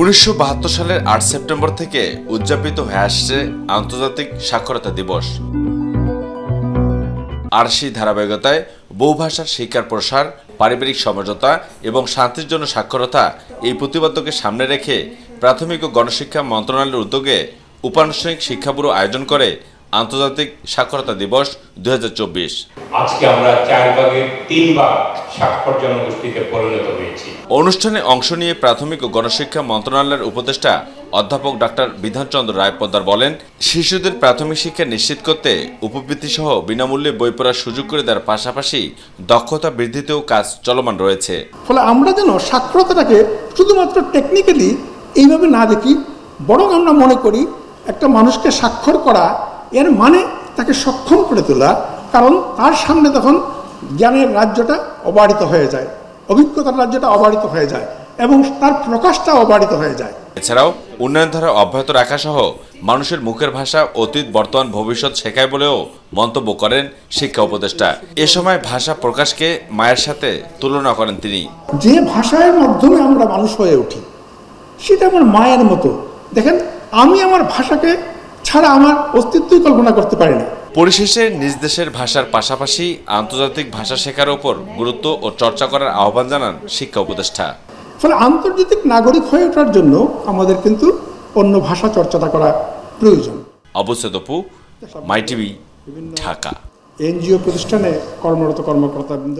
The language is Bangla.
উনিশশো সালের আট সেপ্টেম্বর থেকে উদযাপিত হয়ে আসছে আন্তর্জাতিক সাক্ষরতা দিবস আর সেই ধারাবাহিকতায় বহুভাষার শিক্ষার প্রসার পারিবারিক সমঝোতা এবং শান্তির জন্য সাক্ষরতা এই প্রতিবাদকে সামনে রেখে প্রাথমিক ও গণশিক্ষা মন্ত্রণালয়ের উদ্যোগে উপানুষ্ঠানিক শিক্ষা ব্যুরো আয়োজন করে আন্তর্জাতিক সাক্ষরতা দিবস দুই আজকে আমরা চার ভাগে তিন ভাগ জনগোষ্ঠীতে পরিণত হয়েছি অনুষ্ঠানে অংশ নিয়ে প্রাথমিক ও গণশিক্ষা মন্ত্রণালয়ের উপদেষ্টা অধ্যাপক ডাক্তার বিধানচন্দ্র রায় বলেন শিশুদের প্রাথমিক শিক্ষা নিশ্চিত করতে উপবৃত্তি সহ বিনামূল্যে বই পড়ার সুযোগ করে দেওয়ার পাশাপাশি দক্ষতা বৃদ্ধিতেও কাজ চলমান রয়েছে ফলে আমরা যেন সাক্ষরতাটাকে শুধুমাত্র টেকনিক্যালি এইভাবে না দেখি বরং আমরা মনে করি একটা মানুষকে স্বাক্ষর করা এর মানে তাকে সক্ষম করে তোলা কারণ তার সামনে তখন জ্ঞানের রাজ্যটা অবাড়িত হয়ে যায় অভিজ্ঞতার রাজ্যটা অবাড়িত হয়ে যায় এবং তার প্রকাশটা অবাড়িত হয়ে যায় এছাড়াও উন্নয়ন ধারা অব্যাহত রাখা সহ মানুষের মুখের ভাষা অতীত বর্তমান ভবিষ্যৎ শেখায় বলেও মন্তব্য করেন শিক্ষা উপদেষ্টা এ সময় ভাষা প্রকাশকে মায়ের সাথে তুলনা করেন তিনি যে ভাষার মাধ্যমে আমরা মানুষ হয়ে উঠি সেটা আমার মায়ের মতো দেখেন আমি আমার ভাষাকে ছাড়া আমার অস্তিত্বই কল্পনা করতে পারি না পরিশেষে নিজ দেশের ভাষার পাশাপাশি আন্তর্জাতিক ভাষা শেখার উপর গুরুত্ব ও চর্চা করার আহ্বান জানান শিক্ষা উপদেষ্টা ফলে আন্তর্জাতিক নাগরিক হয়ে ওঠার জন্য আমাদের কিন্তু অন্য ভাষা চর্চাটা করা প্রয়োজন অবশ্যই দপু মাই টিভি ঢাকা এনজিও প্রতিষ্ঠানে কর্মরত কর্মকর্তাবৃন্দ